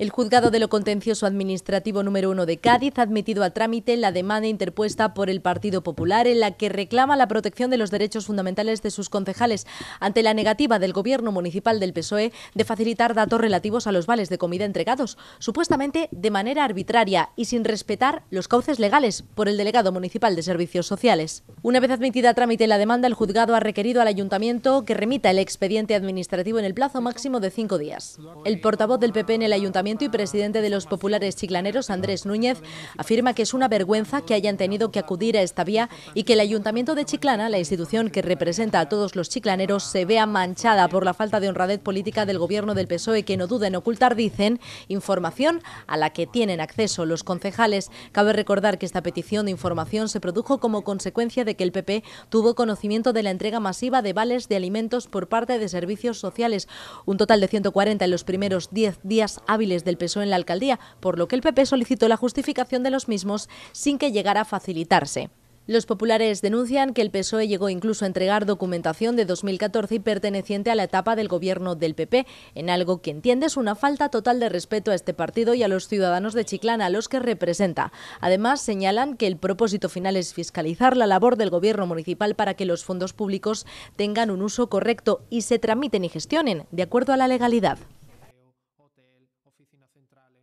El juzgado de lo contencioso administrativo número uno de Cádiz ha admitido a trámite la demanda interpuesta por el Partido Popular en la que reclama la protección de los derechos fundamentales de sus concejales ante la negativa del Gobierno Municipal del PSOE de facilitar datos relativos a los vales de comida entregados, supuestamente de manera arbitraria y sin respetar los cauces legales por el delegado municipal de Servicios Sociales. Una vez admitida a trámite la demanda, el juzgado ha requerido al ayuntamiento que remita el expediente administrativo en el plazo máximo de cinco días. El portavoz del PP en el ayuntamiento y presidente de los populares chiclaneros, Andrés Núñez, afirma que es una vergüenza que hayan tenido que acudir a esta vía y que el Ayuntamiento de Chiclana, la institución que representa a todos los chiclaneros, se vea manchada por la falta de honradez política del gobierno del PSOE que no duda en ocultar, dicen, información a la que tienen acceso los concejales. Cabe recordar que esta petición de información se produjo como consecuencia de que el PP tuvo conocimiento de la entrega masiva de vales de alimentos por parte de servicios sociales, un total de 140 en los primeros 10 días hábiles del PSOE en la alcaldía, por lo que el PP solicitó la justificación de los mismos sin que llegara a facilitarse. Los populares denuncian que el PSOE llegó incluso a entregar documentación de 2014 y perteneciente a la etapa del gobierno del PP, en algo que entiende es una falta total de respeto a este partido y a los ciudadanos de Chiclana, a los que representa. Además, señalan que el propósito final es fiscalizar la labor del gobierno municipal para que los fondos públicos tengan un uso correcto y se tramiten y gestionen de acuerdo a la legalidad oficina central